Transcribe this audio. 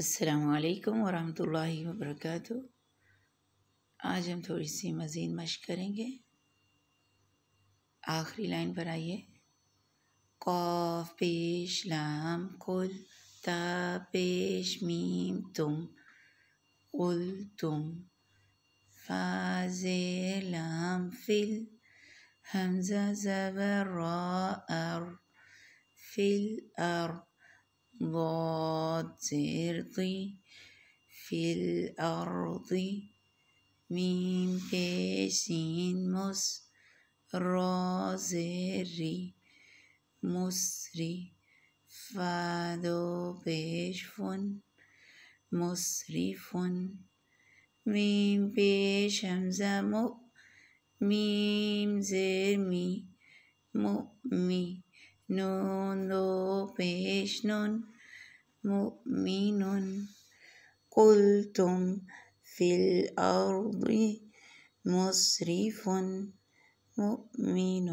असलकम वरहमतुल्लाहि वर्क आज हम थोड़ी सी मज़ीद मश करेंगे आखिरी लाइन पर आइए कौफ पेश लाम कुल ता पेश मीम तुम उल तुम फाजे लाम फिल हमजा जबर फिल अर ضاد زر في الأرض ميم بشين مس را مسري فادو بيشفن مسرف ميم بيش همزة مؤ ميم زرمي مؤمي نون دو بيش نون مؤمن قلتم في الأرض مسرف مؤمن